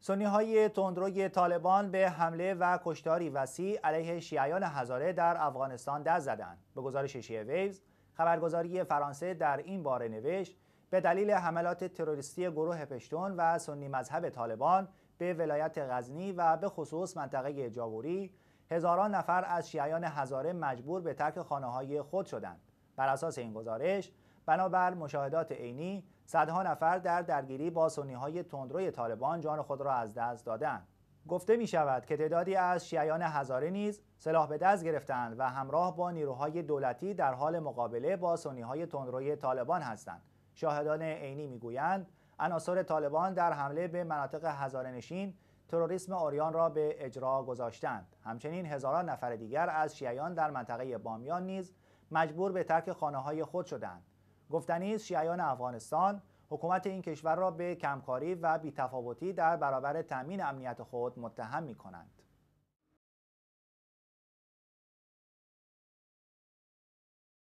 سنی های تندروی طالبان به حمله و کشتاری وسیع علیه شیعیان هزاره در افغانستان دست زدند. به گزارش شیعه ویوز، خبرگزاری فرانسه در این باره نوشت به دلیل حملات تروریستی گروه پشتون و سنی مذهب طالبان به ولایت غزنی و به خصوص منطقه جاوری هزاران نفر از شیعیان هزاره مجبور به ترک خانه های خود شدند. بر اساس این گزارش بنابر مشاهدات عینی صدها نفر در درگیری با سنی های تندروی طالبان جان خود را از دست دادند گفته می شود که تعدادی از شیعیان هزاره نیز سلاح به دست گرفتند و همراه با نیروهای دولتی در حال مقابله با سنی های تندروی طالبان هستند شاهدان عینی میگویند عناصر طالبان در حمله به مناطق هزاره نشین تروریسم آریان را به اجرا گذاشتند همچنین هزاران نفر دیگر از شیعیان در منطقه بامیان نیز مجبور به ترک خانه های خود شدند گفتنی است شیعیان افغانستان حکومت این کشور را به کمکاری و بیتفاوتی در برابر تأمین امنیت خود متهم می کنند.